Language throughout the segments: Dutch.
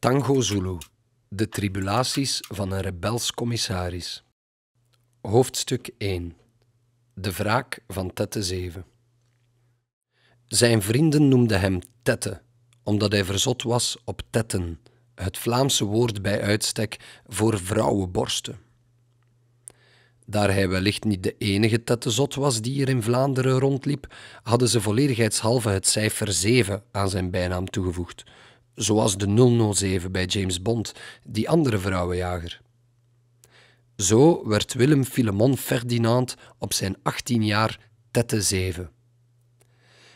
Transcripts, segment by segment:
Tango Zulu. De tribulaties van een rebels commissaris. Hoofdstuk 1. De wraak van Tette 7. Zijn vrienden noemden hem Tette, omdat hij verzot was op tetten, het Vlaamse woord bij uitstek voor vrouwenborsten. Daar hij wellicht niet de enige tettezot was die er in Vlaanderen rondliep, hadden ze volledigheidshalve het cijfer 7 aan zijn bijnaam toegevoegd zoals de 007 bij James Bond, die andere vrouwenjager. Zo werd Willem Filemon Ferdinand op zijn 18 jaar tette 7.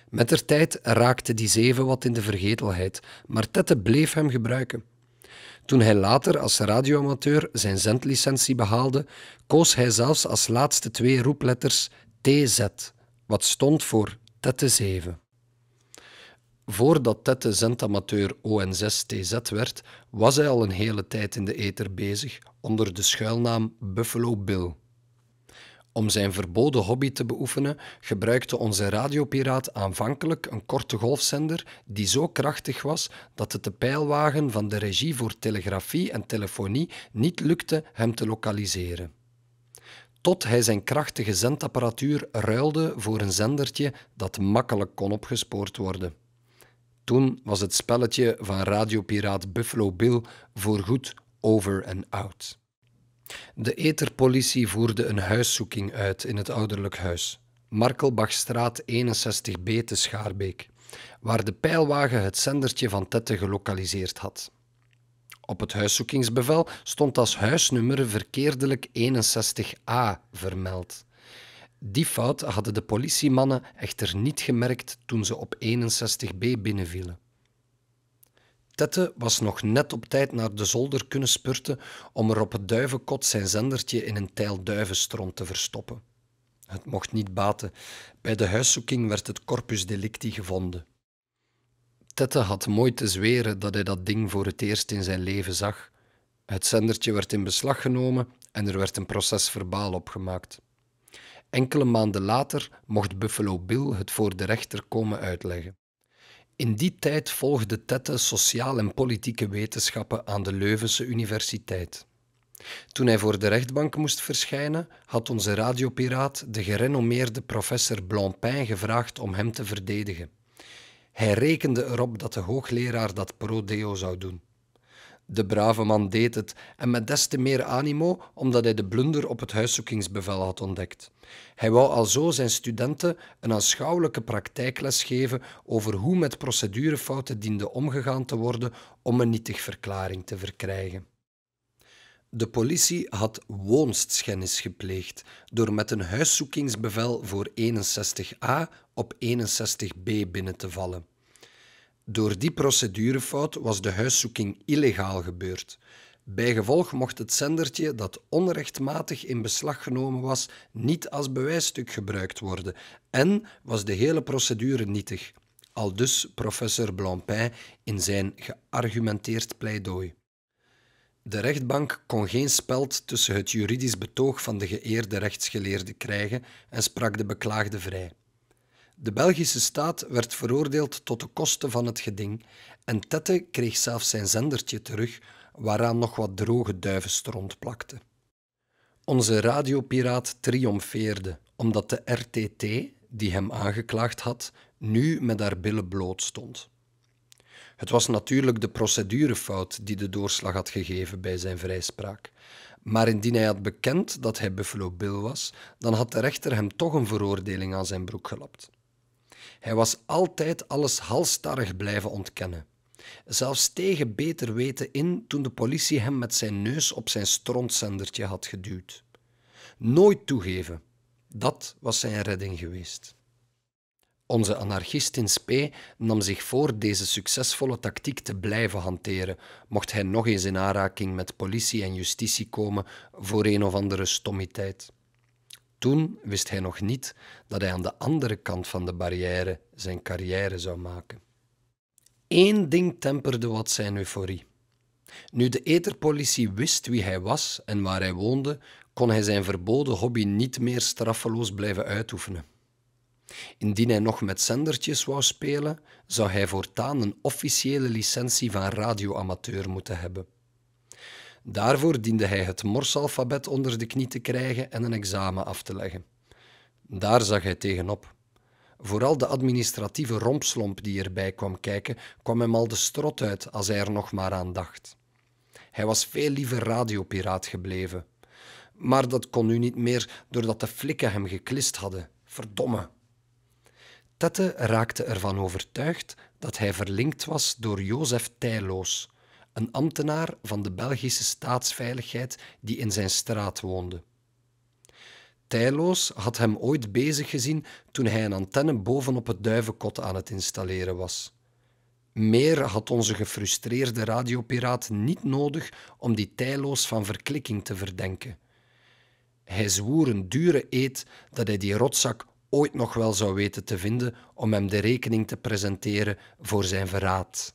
Met de tijd raakte die zeven wat in de vergetelheid, maar Tette bleef hem gebruiken. Toen hij later als radioamateur zijn zendlicentie behaalde, koos hij zelfs als laatste twee roepletters TZ, wat stond voor Tette 7. Voordat Ted de zendamateur ON6TZ werd, was hij al een hele tijd in de ether bezig onder de schuilnaam Buffalo Bill. Om zijn verboden hobby te beoefenen, gebruikte onze radiopiraat aanvankelijk een korte golfzender die zo krachtig was dat het de pijlwagen van de regie voor telegrafie en telefonie niet lukte hem te lokaliseren. Tot hij zijn krachtige zendapparatuur ruilde voor een zendertje dat makkelijk kon opgespoord worden. Toen was het spelletje van radiopiraat Buffalo Bill voorgoed over en out. De eterpolitie voerde een huiszoeking uit in het ouderlijk huis, Markelbachstraat 61b te Schaarbeek, waar de pijlwagen het zendertje van Tette gelokaliseerd had. Op het huiszoekingsbevel stond als huisnummer verkeerdelijk 61a vermeld. Die fout hadden de politiemannen echter niet gemerkt toen ze op 61b binnenvielen. Tette was nog net op tijd naar de zolder kunnen spurten om er op het duivenkot zijn zendertje in een teil duivenstrom te verstoppen. Het mocht niet baten. Bij de huiszoeking werd het corpus delicti gevonden. Tette had mooi te zweren dat hij dat ding voor het eerst in zijn leven zag. Het zendertje werd in beslag genomen en er werd een proces verbaal opgemaakt. Enkele maanden later mocht Buffalo Bill het voor de rechter komen uitleggen. In die tijd volgde Tette sociaal en politieke wetenschappen aan de Leuvense Universiteit. Toen hij voor de rechtbank moest verschijnen, had onze radiopiraat de gerenommeerde professor Blancpain gevraagd om hem te verdedigen. Hij rekende erop dat de hoogleraar dat pro deo zou doen. De brave man deed het, en met des te meer animo omdat hij de blunder op het huiszoekingsbevel had ontdekt. Hij wou alzo zijn studenten een aanschouwelijke praktijkles geven over hoe met procedurefouten diende omgegaan te worden om een verklaring te verkrijgen. De politie had woonstschennis gepleegd door met een huiszoekingsbevel voor 61a op 61b binnen te vallen. Door die procedurefout was de huiszoeking illegaal gebeurd. Bijgevolg mocht het zendertje dat onrechtmatig in beslag genomen was niet als bewijsstuk gebruikt worden en was de hele procedure nietig. Al dus professor Blampin in zijn geargumenteerd pleidooi. De rechtbank kon geen speld tussen het juridisch betoog van de geëerde rechtsgeleerde krijgen en sprak de beklaagde vrij. De Belgische staat werd veroordeeld tot de kosten van het geding en Tette kreeg zelfs zijn zendertje terug, waaraan nog wat droge duivenstront plakte. Onze radiopiraat triomfeerde, omdat de RTT, die hem aangeklaagd had, nu met haar billen bloot stond. Het was natuurlijk de procedurefout die de doorslag had gegeven bij zijn vrijspraak. Maar indien hij had bekend dat hij Buffalo Bill was, dan had de rechter hem toch een veroordeling aan zijn broek gelapt. Hij was altijd alles halstarrig blijven ontkennen. Zelfs tegen beter weten in toen de politie hem met zijn neus op zijn strontzendertje had geduwd. Nooit toegeven. Dat was zijn redding geweest. Onze anarchist in SP nam zich voor deze succesvolle tactiek te blijven hanteren, mocht hij nog eens in aanraking met politie en justitie komen voor een of andere stommiteit. Toen wist hij nog niet dat hij aan de andere kant van de barrière zijn carrière zou maken. Eén ding temperde wat zijn euforie. Nu de eterpolitie wist wie hij was en waar hij woonde, kon hij zijn verboden hobby niet meer straffeloos blijven uitoefenen. Indien hij nog met zendertjes wou spelen, zou hij voortaan een officiële licentie van radioamateur moeten hebben. Daarvoor diende hij het morsalfabet onder de knie te krijgen en een examen af te leggen. Daar zag hij tegenop. Vooral de administratieve rompslomp die erbij kwam kijken, kwam hem al de strot uit als hij er nog maar aan dacht. Hij was veel liever radiopiraat gebleven. Maar dat kon nu niet meer doordat de flikken hem geklist hadden. Verdomme! Tette raakte ervan overtuigd dat hij verlinkt was door Jozef Tijloos, een ambtenaar van de Belgische staatsveiligheid die in zijn straat woonde. Tijloos had hem ooit bezig gezien toen hij een antenne bovenop het duivenkot aan het installeren was. Meer had onze gefrustreerde radiopiraat niet nodig om die tijloos van verklikking te verdenken. Hij zwoer een dure eed dat hij die rotzak ooit nog wel zou weten te vinden om hem de rekening te presenteren voor zijn verraad.